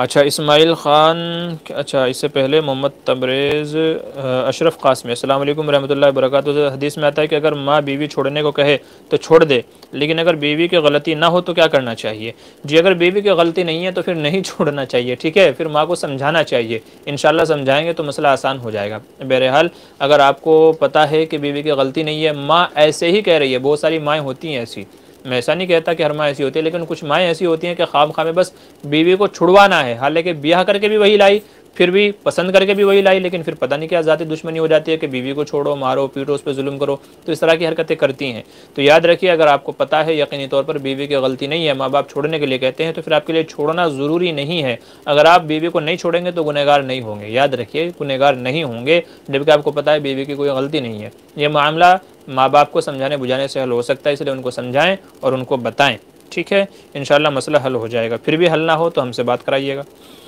अच्छा इसमाइल ख़ान अच्छा इससे पहले मोहम्मद तबरेज़ अशरफ कासमी अल्लाम रहमत ला वरक हदीस में आता है कि अगर माँ बीवी छोड़ने को कहे तो छोड़ दे लेकिन अगर बीवी की गलती ना हो तो क्या करना चाहिए जी अगर बीवी की गलती नहीं है तो फिर नहीं छोड़ना चाहिए ठीक है फिर माँ को समझाना चाहिए इन समझाएंगे तो मसला आसान हो जाएगा बहरहाल अगर आपको पता है कि बीवी की गलती नहीं है माँ ऐसे ही कह रही है बहुत सारी माएँ होती हैं ऐसी मैं ऐसा नहीं कहता कि हर माँ ऐसी होती है लेकिन कुछ माएँ ऐसी होती हैं कि खाम खामे बस बीवी को छुड़वाना है हालांकि ब्याह करके भी वही लाई फिर भी पसंद करके भी वही लाई लेकिन फिर पता नहीं क्या ज़ाती दुश्मनी हो जाती है कि बीवी को छोड़ो मारो पीटो उस पर जुल्म करो तो इस तरह की हरकतें करती हैं तो याद रखिए अगर आपको पता है यकीनी तौर पर बीवी की गलती नहीं है माँ बाप छोड़ने के लिए कहते हैं तो फिर आपके लिए छोड़ना ज़रूरी नहीं है अगर आप बीवी को नहीं छोड़ेंगे तो गुनहगार नहीं होंगे याद रखिए गुनहगार नहीं होंगे जबकि आपको पता है बीवी की कोई गलती नहीं है ये मामला माँ बाप को समझाने बुझाने से हल हो सकता है इसलिए उनको समझाएं और उनको बताएं ठीक है इन मसला हल हो जाएगा फिर भी हल ना हो तो हमसे बात कराइएगा